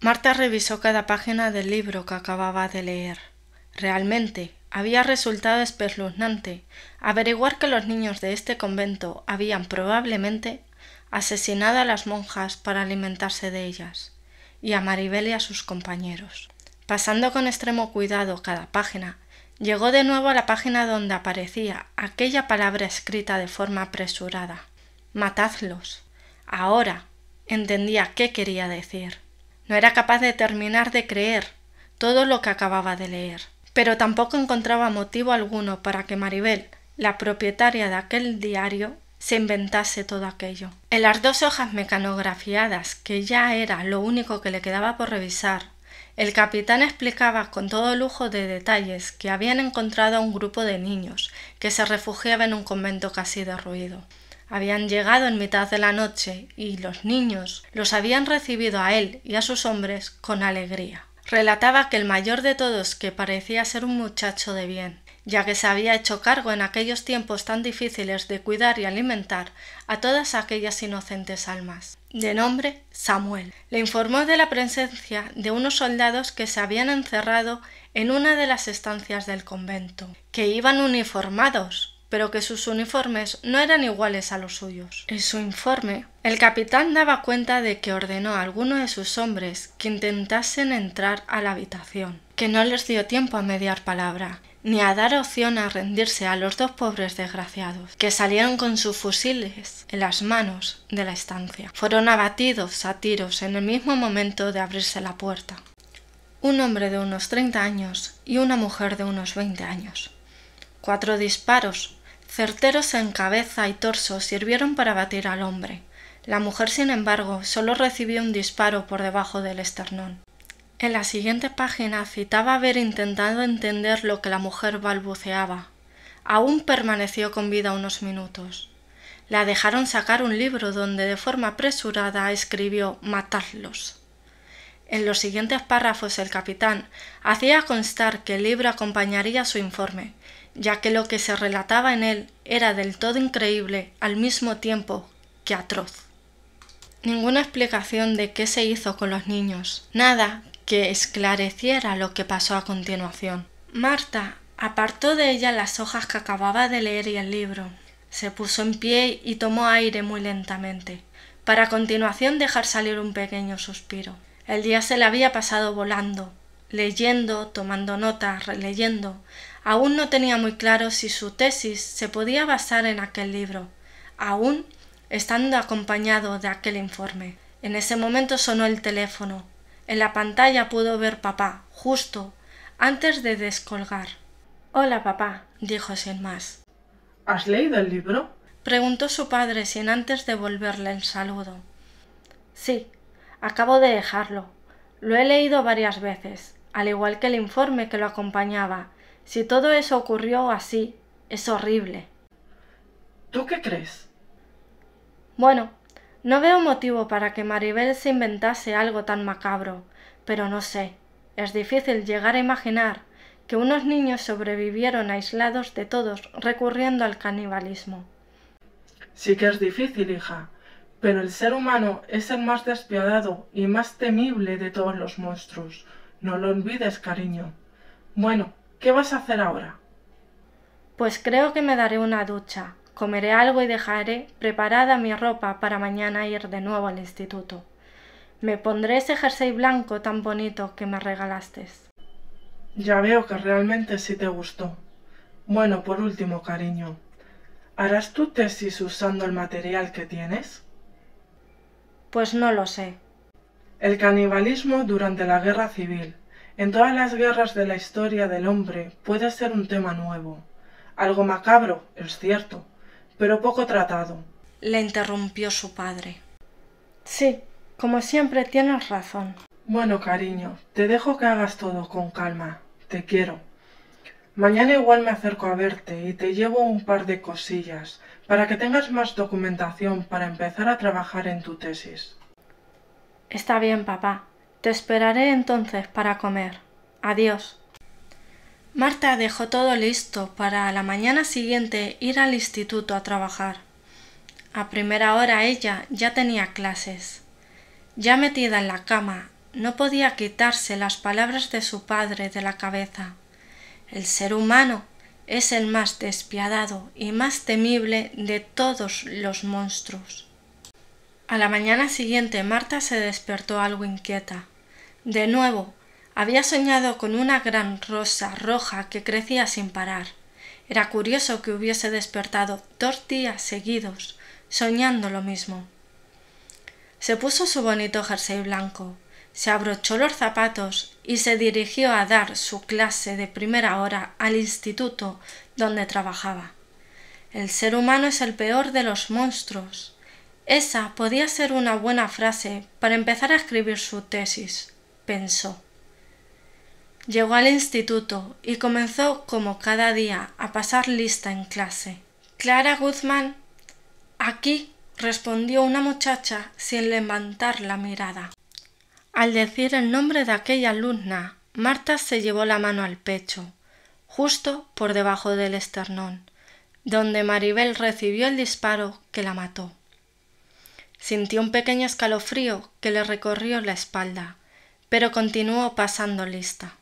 Marta revisó cada página del libro que acababa de leer. Realmente había resultado espeluznante averiguar que los niños de este convento habían probablemente asesinado a las monjas para alimentarse de ellas, y a Maribel y a sus compañeros. Pasando con extremo cuidado cada página, llegó de nuevo a la página donde aparecía aquella palabra escrita de forma apresurada. Matadlos. Ahora entendía qué quería decir. No era capaz de terminar de creer todo lo que acababa de leer. Pero tampoco encontraba motivo alguno para que Maribel, la propietaria de aquel diario, se inventase todo aquello. En las dos hojas mecanografiadas, que ya era lo único que le quedaba por revisar, el capitán explicaba con todo lujo de detalles que habían encontrado a un grupo de niños que se refugiaba en un convento casi derruido. Habían llegado en mitad de la noche y los niños los habían recibido a él y a sus hombres con alegría. Relataba que el mayor de todos, que parecía ser un muchacho de bien, ya que se había hecho cargo en aquellos tiempos tan difíciles de cuidar y alimentar a todas aquellas inocentes almas. De nombre Samuel, le informó de la presencia de unos soldados que se habían encerrado en una de las estancias del convento, que iban uniformados pero que sus uniformes no eran iguales a los suyos. En su informe, el capitán daba cuenta de que ordenó a algunos de sus hombres que intentasen entrar a la habitación, que no les dio tiempo a mediar palabra, ni a dar opción a rendirse a los dos pobres desgraciados, que salieron con sus fusiles en las manos de la estancia. Fueron abatidos a tiros en el mismo momento de abrirse la puerta. Un hombre de unos treinta años y una mujer de unos veinte años. Cuatro disparos Certeros en cabeza y torso sirvieron para batir al hombre. La mujer, sin embargo, solo recibió un disparo por debajo del esternón. En la siguiente página citaba haber intentado entender lo que la mujer balbuceaba. Aún permaneció con vida unos minutos. La dejaron sacar un libro donde de forma apresurada escribió Matadlos. En los siguientes párrafos el capitán hacía constar que el libro acompañaría su informe ya que lo que se relataba en él era del todo increíble al mismo tiempo que atroz. Ninguna explicación de qué se hizo con los niños, nada que esclareciera lo que pasó a continuación. Marta apartó de ella las hojas que acababa de leer y el libro. Se puso en pie y tomó aire muy lentamente, para a continuación dejar salir un pequeño suspiro. El día se le había pasado volando, leyendo, tomando notas, releyendo. Aún no tenía muy claro si su tesis se podía basar en aquel libro, aún estando acompañado de aquel informe. En ese momento sonó el teléfono. En la pantalla pudo ver papá, justo, antes de descolgar. Hola, papá, dijo sin más. ¿Has leído el libro? preguntó su padre sin antes devolverle el saludo. Sí, acabo de dejarlo. Lo he leído varias veces al igual que el informe que lo acompañaba. Si todo eso ocurrió así, es horrible. ¿Tú qué crees? Bueno, no veo motivo para que Maribel se inventase algo tan macabro, pero no sé, es difícil llegar a imaginar que unos niños sobrevivieron aislados de todos recurriendo al canibalismo. Sí que es difícil, hija, pero el ser humano es el más despiadado y más temible de todos los monstruos. No lo olvides, cariño. Bueno, ¿qué vas a hacer ahora? Pues creo que me daré una ducha, comeré algo y dejaré preparada mi ropa para mañana ir de nuevo al instituto. Me pondré ese jersey blanco tan bonito que me regalaste. Ya veo que realmente sí te gustó. Bueno, por último, cariño, ¿harás tú tesis usando el material que tienes? Pues no lo sé. El canibalismo durante la guerra civil. En todas las guerras de la historia del hombre puede ser un tema nuevo. Algo macabro, es cierto, pero poco tratado. Le interrumpió su padre. Sí, como siempre tienes razón. Bueno, cariño, te dejo que hagas todo con calma. Te quiero. Mañana igual me acerco a verte y te llevo un par de cosillas para que tengas más documentación para empezar a trabajar en tu tesis. Está bien, papá. Te esperaré entonces para comer. Adiós. Marta dejó todo listo para a la mañana siguiente ir al instituto a trabajar. A primera hora ella ya tenía clases. Ya metida en la cama, no podía quitarse las palabras de su padre de la cabeza. El ser humano es el más despiadado y más temible de todos los monstruos. A la mañana siguiente Marta se despertó algo inquieta. De nuevo, había soñado con una gran rosa roja que crecía sin parar. Era curioso que hubiese despertado dos días seguidos, soñando lo mismo. Se puso su bonito jersey blanco, se abrochó los zapatos y se dirigió a dar su clase de primera hora al instituto donde trabajaba. El ser humano es el peor de los monstruos esa podía ser una buena frase para empezar a escribir su tesis, pensó. Llegó al instituto y comenzó, como cada día, a pasar lista en clase. Clara Guzmán, aquí, respondió una muchacha sin levantar la mirada. Al decir el nombre de aquella alumna, Marta se llevó la mano al pecho, justo por debajo del esternón, donde Maribel recibió el disparo que la mató. Sintió un pequeño escalofrío que le recorrió la espalda, pero continuó pasando lista.